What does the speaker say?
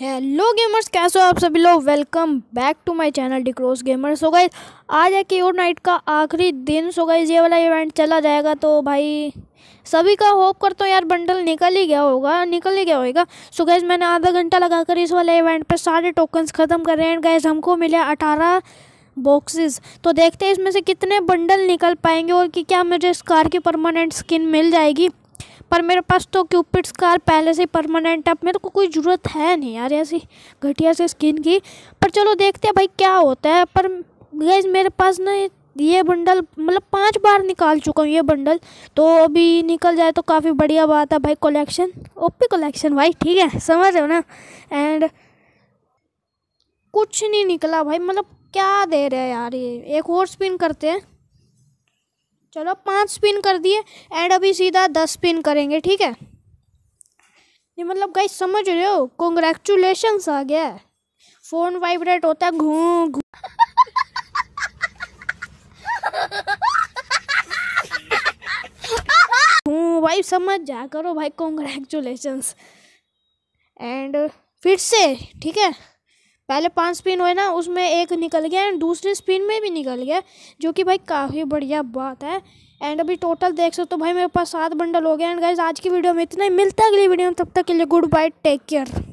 hello gamers कैसे हो आप सभी लोग welcome back to my channel डिक्रोस गेमर्स हो गए आज है की और नाइट का आखिरी दिन सो गए ये वाला इवेंट चला जाएगा तो भाई सभी का होप करता हूँ यार बंडल निकल ही गया होगा निकल ही गया होगा सो गैज मैंने आधा घंटा लगाकर इस वाले इवेंट पर सारे टोकन्स ख़त्म कर रहे हैं एंड गैज हमको मिले अठारह बॉक्सेस तो देखते हैं इसमें से कितने बंडल निकल पाएंगे और कि क्या मुझे इस कार की परमानेंट स्किन मिल जाएगी पर मेरे पास तो क्यूपिड्स कार पहले से परमानेंट है मेरे को कोई ज़रूरत है नहीं यार ऐसी घटिया से स्किन की पर चलो देखते हैं भाई क्या होता है पर गैज मेरे पास ना ये बंडल मतलब पांच बार निकाल चुका हूँ ये बंडल तो अभी निकल जाए तो काफ़ी बढ़िया बात है भाई कलेक्शन ओपी कलेक्शन भाई ठीक है समझ रहे हो ना एंड कुछ नहीं निकला भाई मतलब क्या दे रहे हैं यार ये एक और स्पिन करते हैं चलो पाँच स्पिन कर दिए एंड अभी सीधा दस स्पिन करेंगे ठीक है ये मतलब गाइस समझ रहे हो कॉन्ग्रेचुलेशंस आ गया है फ़ोन वाइब्रेट होता है घू घू भाई समझ जा करो भाई कॉन्ग्रेचुलेशंस एंड फिर से ठीक है पहले पांच स्पिन हुए ना उसमें एक निकल गया एंड दूसरे स्पिन में भी निकल गया जो कि भाई काफ़ी बढ़िया बात है एंड अभी टोटल देख सकते हो तो भाई मेरे पास सात बंडल हो गया एंड गाइज आज की वीडियो में इतना ही मिलता है अगली वीडियो में तब तक के लिए गुड बाय टेक केयर